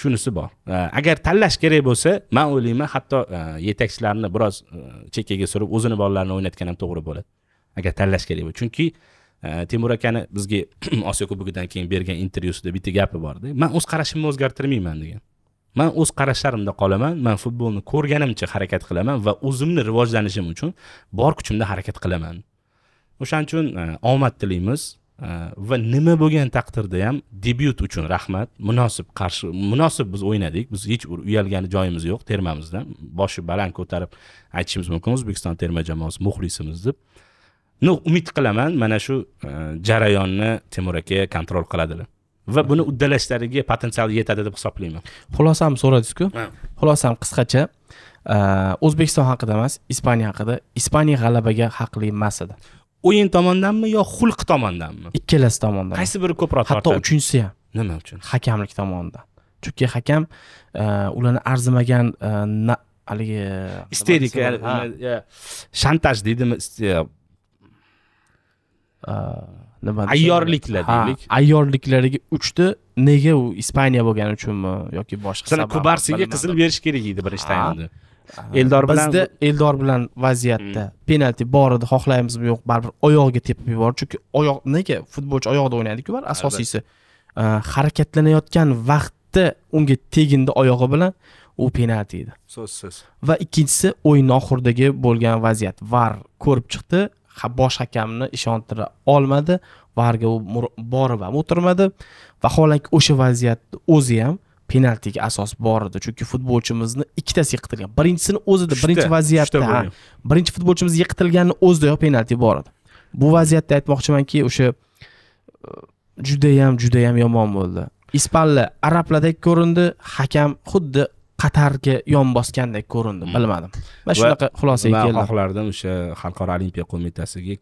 shunisi bor e, agar tanlash kerak bo'lsa man o'ylayman hatto e, yetakchilarni biroz e, chekkaga surib o'zini bolalarini o'ynatgan ham to'g'ri bo'ladi agar tanlash kerak bo'lsa chunki temur akani bizga osiyo kubogidan keyin bergan intervyusida bitta gapi borda man o'z qarashimni o'zgartirmayman degan man o'z qarashlarimda qolaman man futbolni ko'rganimcha harakat qilaman va o'zimni rivojlanishim uchun bor kuchimda harakat qilaman o'shaning uchun omad tilaymiz Э, va nima bo'lgan taqdirda ham debyut uchun rahmat munosib qarshi munosib biz o'ynadik biz hech uyalgani joyimiz yo'q termamizdan boshi baland ko'tarib aytishimiz mumkin o'zbekiston terma jamoasi muxlisimiz deb ну umid qilaman mana shu e, jarayonni temur aka kontrol qiladilar va buni uddalashlariga potensial yetadi deb hisoblayman xulosam so'radingizku xulosam qisqacha e, o'zbekiston haqida emas ispaniya haqida ispaniya g'alabaga haqli emas edi o'yin tomondanmi yo xulq tomondanmi ikkalasi tomondan qaysi biri ko'proq hatto uchinchisi ham nima uchun hakamlik tomonidan chunki hakam e, ularni arzimagan e, haligi isterika e, shantaj deydimi nima ayyorliklar deylik ayyorliklariga uchdi nega u ispaniya bo'lgani uchunmi yoki boshqa masalan kubarsiga qizil berish kerak edi birinchi taymda eldor bilan bizda eldor bilan vaziyatda hmm. penalti bor edi xohlaymizmi yo'q baribir oyog'iga tepib yubordi chunki oyoq nega futbolchi oyoqda o'ynaydiku baribir asosiysi e, harakatlanayotgan vaqtda unga tegindi oyog'i bilan u penalti edi so'zsiz va ikkinchisi o'yin oxiridagi bo'lgan vaziyat var ko'rib chiqdi bosh hakamni ishontira olmadi varga u borib ham o'tirmadi vaholanki o'sha vaziyatni o'zi ham penaltiga asos bor edi chunki futbolchimizni ikkitasi yiqitilgan birinchisini o'zida birinchi vaziyatda birinchi futbolchimiz yiqitilganini o'zidayoq penalti bor edi bu vaziyatda aytmoqchimanki o'sha e, judayam judayam yomon bo'ldi ispanlar arablardek ko'rindi hakam xuddi qatarga yon bosgandek ko'rindi hmm. bilmadim mana shunaqa xulosaga keldim va oxirlarida o'sha xalqaro olimpiya qo'mitasiga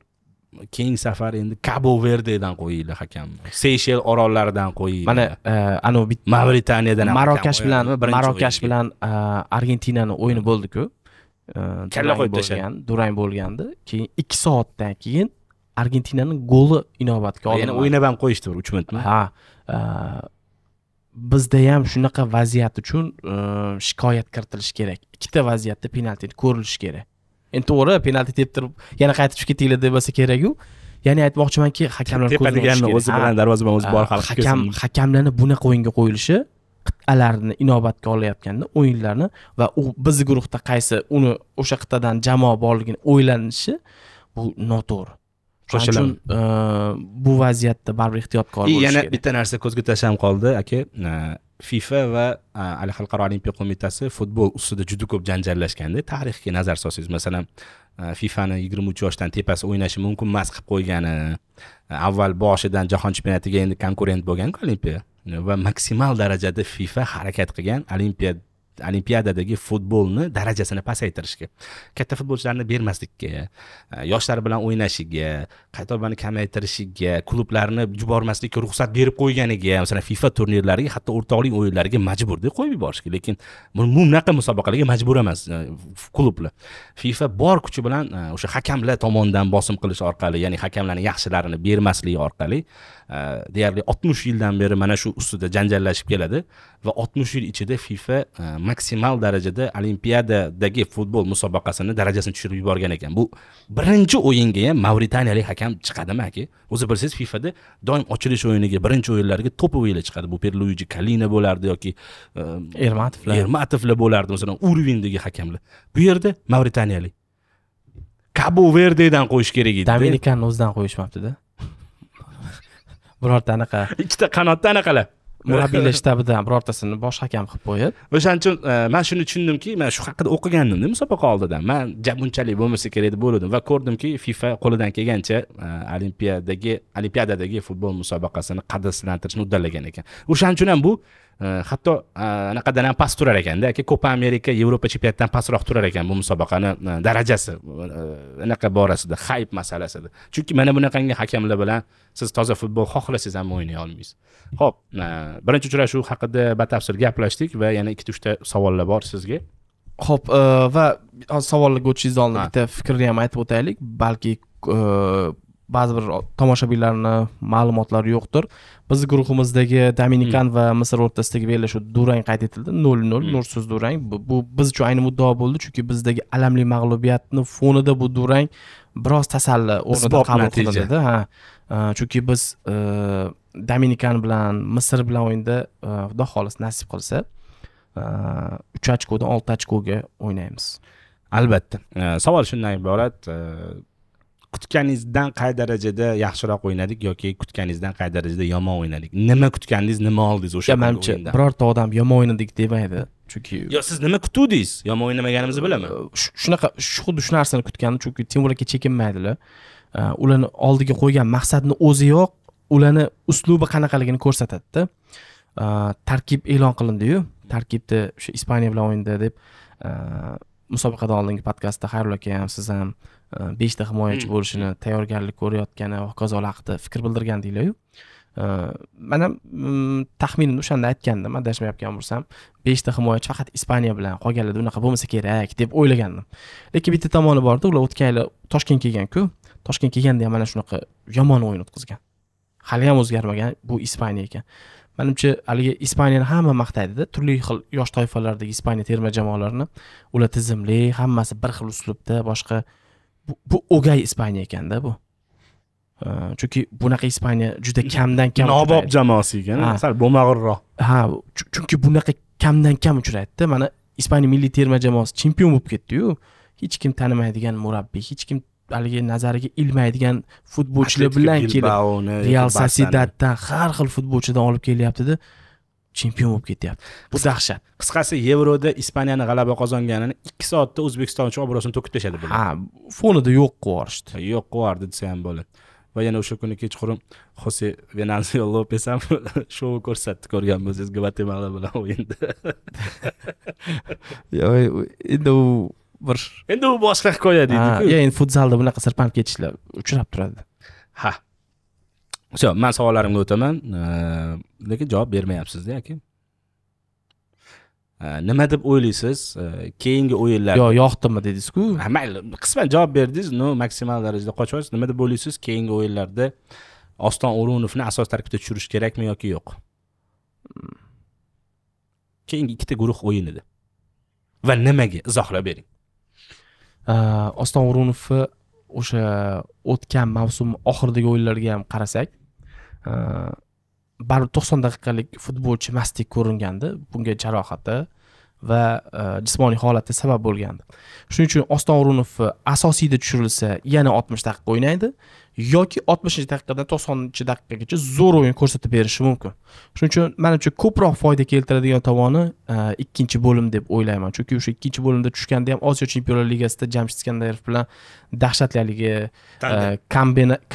keng safar endi kabo verdedan qo'yinglar hakamni seyshel orollaridan qo'yinglar mana e, anavi bitta mavritaniyadan marokash bilan marokash bilan e, argentinani o'yini bo'ldiku e, kalla qo'yib tashlagan durang bo'lgandi keyin ikki soatdan keyin argentinani goli inobatga olindi yana o'ynab ham qo'yishdi uch minutmi ha bizda ham shunaqa vaziyat uchun shikoyat kiritilishi kerak ikkita vaziyatda penalti ko'rilishi kerak endi to'g'ri penalti teptirib yana qaytib tushib ketinglar bo'lsa kerakku ya'ni aytmoqchimanki hakamlar tepadiganni o'zi bilan darvozabon o'zi bor hali hakam hakamlarni bunaqa o'yinga qo'yilishi qit'alarni inobatga olayotganda o'yinlarni va u bizni guruhda qaysi uni o'sha qit'adan jamoa borligini o'ylanishi bu noto'g'ri qo'shilaman e, bu vaziyatda baribir ehtiyotkor bo'lish kerak yana bitta narsa ko'zga tashlanib qoldi aka fifa va xalqaro olimpiya qo'mitasi futbol ustida juda ko'p janjallashganda tarixga nazar solsangiz masalan fifani yigirma uch yoshdan tepasi o'ynashi mumkin emas qilib qo'ygani avval boshidan jahon chempionatiga endi konkurent bo'lgan olimpiya va maksimal darajada fifa harakat qilgan olimpiya olimpiadadagi futbolni darajasini pasaytirishga katta futbolchilarni bermaslikka e, yoshlar bilan o'ynashiga qaytarmani kamaytirishiga klublarni yubormaslikka ruxsat berib qo'yganiga masalan fifa turnirlariga hatto o'rtoqlik o'yinlariga majbur deb qo'yib yuborishga lekin bunaqa musobaqalarga majbur emas e, klublar fifa bor kuchi bilan e, o'sha hakamlar tomonidan bosim qilish orqali ya'ni hakamlarni yaxshilarini bermaslik orqali deyarli oltmish yildan beri mana shu ustida janjallashib keladi va oltmish yil ichida fifa maksimal darajada olimpiadadagi futbol musobaqasini darajasini tushirib yuborgan ekan bu birinchi o'yinga ham mavritaniyalik hakam chiqadimi aka o'zi bilsangiz fifada doim ochilish o'yiniga birinchi o'yinlarga topoviylar chiqadi bu perluiji kalina bo'lardi yoki ehm, ermatovlar ermatovlar bo'lardi masalan urvindagi hakamlar bu yerda mavritaniyalik kabo verdedan qo'yish kerak edi dominikanni o'zidan qo'yishmabdida birorta anaqa ikkita qanotda anaqalar murabbiylar shtabida birortasini bosh hakam qilib qo'yib o'shaning uchun e, man shuni tushundimki man shu haqida o'qigandimda musobaqa oldidan man bunchalik bo'lmasa kerak deb o'yladim va ko'rdimki fifa qo'lidan kelgancha e, olimpiadagi olimpiadadagi futbol musobaqasini qadrsizlantirishni uddalagan ekan o'shaning uchun ham bu Eh, hatto eh, anaqadan ham past turar ekanda aka kopa amerika yevropa chempionatidan pastroq turar ekan bu musobaqani eh, darajasi anaqa borasida hayb masalasida chunki mana bunaqangi hakamlar bilan siz toza futbol xohlasangiz ham o'ynay olmaysiz ho'p birinchi uchrashuv haqida batafsil gaplashdik va yana ikkita uchta savollar bor sizga ho'p va savollarga o'tishingizdan oldin bitta fikrni ham aytib o'taylik balki ba'zi bir tomoshabinlarni ma'lumotlari yo'qdir biz guruhimizdagi dominikan hmm. va misr o'rtasidagi bellashuv durang qayd etildi nol nol hmm. nursiz durang bu biz uchun ayni muddao bo'ldi chunki bizdagi alamli mag'lubiyatni fonida bu durang biroz tasalli o'rnida qabul qilindi ha e, chunki biz e, dominikan bilan misr bilan o'yinda e, xudo xohlas nasib qilsa uch ochkodan olti ochkoga o'ynaymiz albatta savol shundan iborat kutganingizdan qay darajada yaxshiroq o'ynadik yoki kutganingizdan qay darajada yomon o'ynadik nima kutganingiz nima oldingiz o'sha manimcha birorta odam yomon o'ynadik demaydi chunki yo siz nima kutuvdingiz yomon o'ynamaganimizni bilaman shunaqa xuddi shu narsani kutgandim chunki temur aka chekinmaydilar ularni oldiga qo'ygan maqsadni o'ziyoq ularni uslubi qanaqaligini ko'rsatadida tarkib e'lon qilindiyu tarkibda o'sha ispaniya bilan o'yinda deb musobaqadan oldingi podkastda xayrullo aka ham siz ham Э, beshta himoyachi bo'lishini tayyorgarlik ko'rayotgani va hokazo haqida fikr bildirgandinglarku э, man ham taxminimni o'shanda aytgandim adashmayotgan bo'lsam beshta himoyachi faqat ispaniya bilan qolganlarda unaqa bo'lmasa kerak deb o'ylagandim lekin bitta tomoni borda ular o'tgan yili toshkent kelganku toshkent kelganda ham mana shunaqa yomon o'yin o'tkazgan hali ham o'zgarmagan bu ispaniya ekan manimcha haligi ispaniyani hamma maqtaydida turli xil yosh toifalardagi ispaniya terma jamoalarini ular tizimli hammasi bir xil uslubda boshqa bu, o'gay ispaniya ekanda bu chunki bunaqa ispaniya juda kamdan kam nobop jamoasi ekan sal bo'lmag'urroq ha chunki bunaqa kamdan kam uchraydida mana ispaniya milliy terma jamoasi chempion bo'lib ketdiyu hech kim tanimaydigan murabbiy hech kim haligi nazariga ilmaydigan futbolchilar bilan kelib real sosedaddan har xil futbolchidan olib kelyaptida chempion bo'lib ketyapti bu dahshat qisqasi yevroda ispaniyani g'alaba qozonganini ikki soatda o'zbekiston uchun obro'sini to'kib tashladi ha fonida yo'q qilib yuborishdi yo'q qilib yubordi desa ham bo'ladi va yana o'sha kuni kechqurun xose venansio lopes ham shou ko'rsatdi ko'rgan bo'lsangiz gvatemala bilan o'yinda endi u bir endi u boshqa hikoya deydiku endi futzalda bunaqa sirpanib ketishlar uchrab turadi ha все man savollarimga o'taman lekin javob bermayapsizda aka nima deb o'ylaysiz keyingi o'yinlar yo yoqdimi dedingizku mayli qisman javob berdingiz no maksimal darajada qochyapsiz nima deb o'ylaysiz keyingi o'yinlarda oston o'runovni asos tarkibda tushirish kerakmi yoki yo'q keyingi ikkita guruh o'yinida va nimaga izohlab bering oston o'runovni o'sha o'tgan mavsum oxiridagi o'yinlarga ham qarasak baribir to'qson daqiqalik futbolchi mastdek ko'ringandi bunga jarohati va jismoniy holati sabab bo'lgandi shuning uchun oston o'runovni asosiyda tushirilsa yana oltmish daqiqa o'ynaydi yoki oltmishinchi daqiqadan to'qsoninchi daqiqagacha zo'r o'yin ko'rsatib berishi mumkin shuning uchun manimcha ko'proq foyda keltiradigan tomoni e, ikkinchi bo'lim deb o'ylayman chunki o'sha ikkinchi bo'limda tushganda ham osiyo chempionlar ligasida jamshid iskandarov bilan dahshatli haligi e,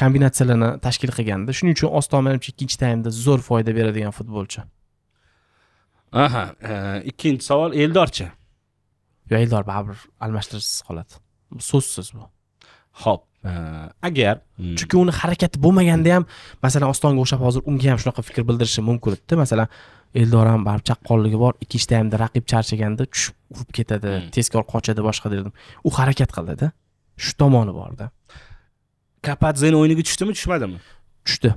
kombinatsiyalarni tashkil qilgandi shuning uchun oston manimcha ikkinchi taymda zo'r foyda beradigan futbolchi aha e, ikkinchi savol eldorchi yo'q eldor baribir almashtirishsiz qoladi so'zsiz bu ho'p agar hmm. chunki uni harakati bo'lmaganda ham masalan ostonga o'xshab hozir unga ham shunaqa fikr bildirishi mumkin edida masalan eldor ham baribir chaqqonligi bor ikkinchi taymda raqib charchaganda tushib urib ketadi hmm. tezkor qochadi boshqa dedim u harakat qildida shu tomoni borda kapadzeni o'yiniga tushdimi tushmadimi tushdi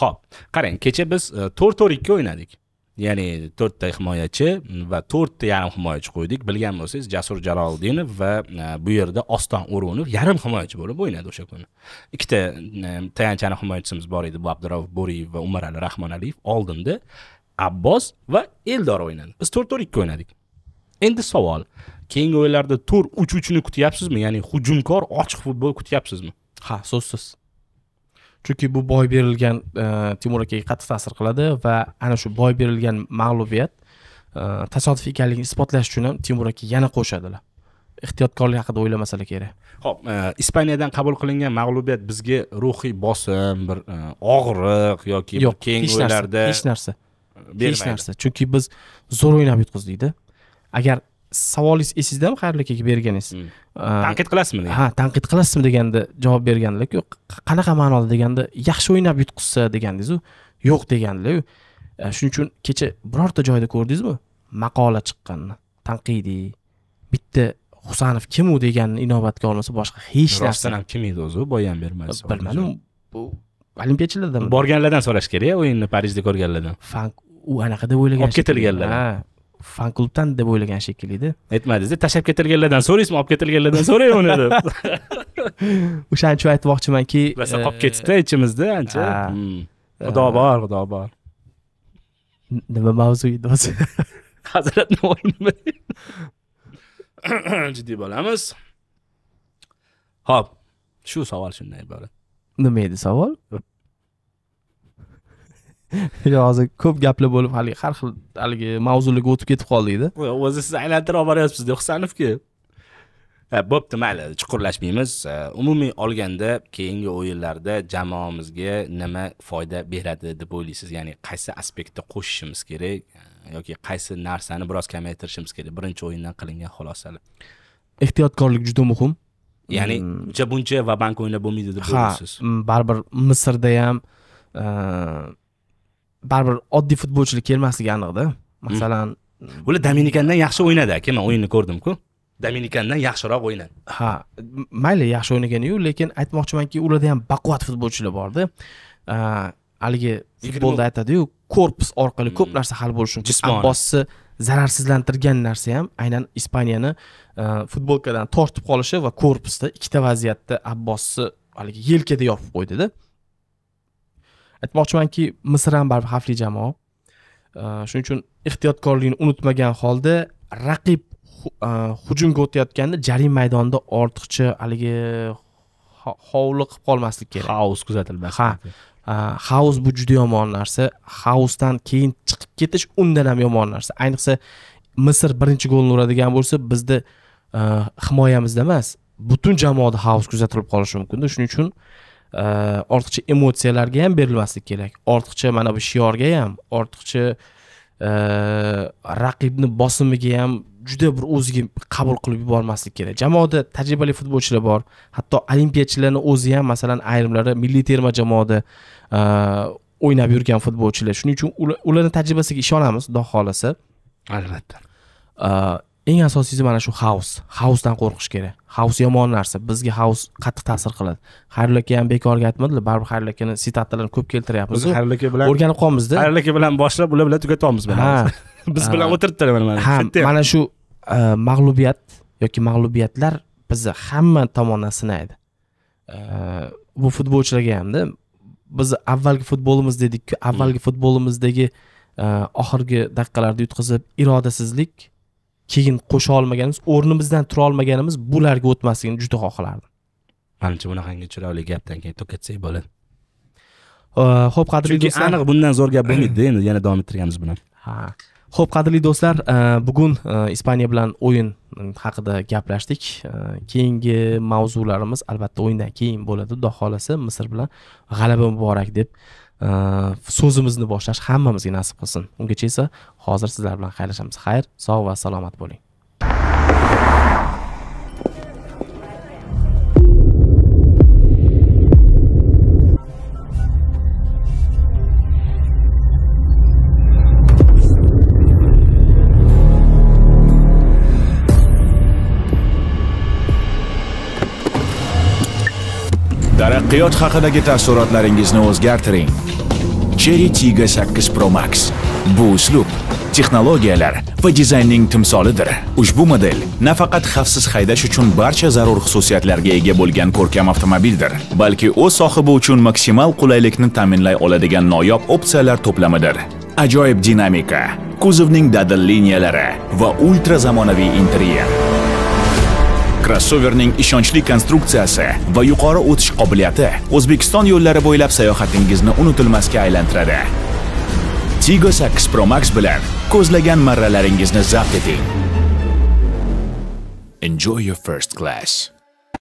ho'p qarang kecha biz e, to'rt to'rt ikki o'ynadik ya'ni to'rtta himoyachi va to'rtta yarim himoyachi qo'ydik bilgan bo'lsangiz jasur jaloliddinov va e, bu yerda oston o'runov yarim himoyachi bo'lib o'ynadi o'sha kuni ikkita e, tayanch yarim himoyachisimiz bor edi bu abdurauf bo'riyev va umarali rahmonaliyev oldinda abbos va eldor o'ynadi biz to'rt to'rt ikki o'ynadik endi savol keyingi o'yinlarda to'rt uch uchni kutyapsizmi ya'ni hujumkor ochiq futbol kutyapsizmi ha so'zsiz chunki bu boy berilgan e, timur akaga qattiq ta'sir qiladi va ana shu boy berilgan mag'lubiyat e, tasodif ekanligini isbotlash uchun ham timur aka yana qo'shadilar ehtiyotkorlik haqida o'ylamasalar kerak ho'p e, ispaniyadan qabul qilingan mag'lubiyat bizga ruhiy bosim bir og'riq yoki yo'q keyingi o'yinlarda hech narsa hech narsa chunki biz zo'r o'ynab yutqizdikda agar savolingiz esingizda qayerlikka berganingiz hmm. tanqid qilasizmi ha tanqid qilasizmi deganda javob berganlar yo'q qanaqa ma'noda deganda yaxshi o'ynab yutqizsa degandingizu yo'q degandilar shuning uchun kecha birorta joyda ko'rdingizmi maqola chiqqanini tanqidiy bitta husanov kim u deganini inobatga olmasa boshqa hech narsa rostdan ham kim edi o'zi boy ham bermadi bilmadim bu olimpiyachilardan borganlardan so'rash kerak o'yinni parijda ko'rganlardan fan u anaqa deb o'ylagan olib ketilganlar ha fan klubdan deb o'ylagan shekillida aytmadingiz tashlab ketilganlardan so'raysizmi olib ketilganlardan so'rang uni deb o'shaning uchun aytmoqchimanki rosa qolib e, ketibdi ichimizda ancha hmm. e, xudo bor xudo bor nima mavzu edi o'zi hazrat jiddiy bo'lamiz ho'p shu savol shundan iborat nima edi savol yo'q hozir ko'p gaplar bo'lib haligi har xil haligi mavzularga o'tib ketib qoldikda o'zi siz aylantirib olib boryapsizda husanovga bo'pti mayli chuqurlashmaymiz umumiy olganda keyingi o'yinlarda jamoamizga nima foyda beradi deb o'ylaysiz ya'ni qaysi aspektda qo'shishimiz kerak yoki qaysi narsani biroz kamaytirishimiz kerak birinchi o'yindan qilingan xulosalar ehtiyotkorlik juda muhim ya'ni uncha mm. buncha va bank o'ynab bo'lmaydi deb o'ylaysiz ha mm, baribir misrda ham baribir oddiy futbolchilik kelmasligi aniqda masalan ular dominikandan yaxshi o'ynadi aka man o'yinni ko'rdimku dominikandan yaxshiroq o'ynadi ha mayli yaxshi o'ynaganiyu lekin aytmoqchimanki ularda ham baquvvat futbolchilar borda haligi futbolda aytadiyu korpus orqali ko'p hmm. narsa hal bo'lishi mumkin abbosni zararsizlantirgan narsa ham aynan ispaniyani futbolkadan tortib qolishi va korpusda ikkita vaziyatda abbosni haligi yelkada yopib qo'ydida aytmoqchimanki misr ham baribir xavfli jamoa shuning uchun ehtiyotkorlikni unutmagan holda raqib e, hujumga o'tayotganda jarima maydonida ortiqcha haligi hovli qilib qolmaslik kerak haus kuzatilmas ha haus e, bu juda yomon narsa hausdan keyin chiqib ketish undan ham yomon narsa ayniqsa misr birinchi golni uradigan bo'lsa bizni e, himoyamizda emas butun jamoada haus kuzatilib qolishi mumkinda shuning uchun ortiqcha emotsiyalarga ham berilmaslik kerak ortiqcha mana bu shiorga ham ortiqcha raqibni bosimiga ham juda bir o'ziga qabul qilib yubormaslik kerak jamoada tajribali futbolchilar bor hatto olimpiyachilarni o'zi ham masalan ayrimlari milliy terma jamoada o'ynab yurgan futbolchilar shuning uchun ularni tajribasiga ishonamiz xudo xohlasa albatta eng asosiysi mana shu haus hausdan qo'rqish kerak haus yomon narsa bizga haus qattiq ta'sir qiladi xayrulla aka ham bekorga aytmadilar baribir xayrulla akani sitatalarini ko'p keltiryapmiz biz xayrulla aka bilan o'rganib qolmizda xayrulla aka bilan boshlab ular bilan tugatyapmiz ha biz bilan o'tiribdilar mana ha mana shu e, mag'lubiyat yoki mag'lubiyatlar bizni hamma tomondan sinaydi e, bu futbolchilarga hamda biz avvalgi futbolimiz dedikku avvalgi hmm. futbolimizdagi e, oxirgi daqiqalarda yutqazib irodasizlik keyin qo'sha olmaganimiz o'rnimizdan tura olmaganimiz bularga o'tmasligini juda xohlardim manimcha bunaqangi chiroyli gapdan keyin to'katsak bo'ladi ho'p qadrli do'stlar chunki aniq bundan zo'r gap bo'lmaydida endi yana davom ettirganimiz bilan ha ho'p qadrli do'stlar bugun ispaniya bilan o'yin haqida gaplashdik keyingi mavzularimiz albatta o'yindan keyin bo'ladi xudo xohlasa misr bilan g'alaba muborak deb Э, so'zimizni boshlash hammamizga nasib qilsin ungacha esa hozir sizlar bilan xayrlashamiz xayr sog' va salomat bo'ling Qiyot haqidagi taassurotlaringizni o'zgartiring. Cherry Tig'a 8 Pro Max. Bu uslub texnologiyalar va dizaynning timsolidir. Ushbu model nafaqat xavfsiz haydash uchun barcha zarur xususiyatlarga ega bo'lgan ko'rkam avtomobildir, balki o'z sohibi uchun maksimal qulaylikni ta'minlay oladigan noyob opsiyalar to'plamidir. Ajoyib dinamika, kuzovning dadil liniyalari va ultra zamonaviy interyer Crossoverning ishonchli konstruksiyasi va yuqori o'tish qobiliyati O'zbekiston yo'llari bo'ylab sayohatingizni unutilmasga aylantiradi. Tiggo 8 Pro Max bilan ko'zlagan marralaringizni zabt eting. Enjoy your first class.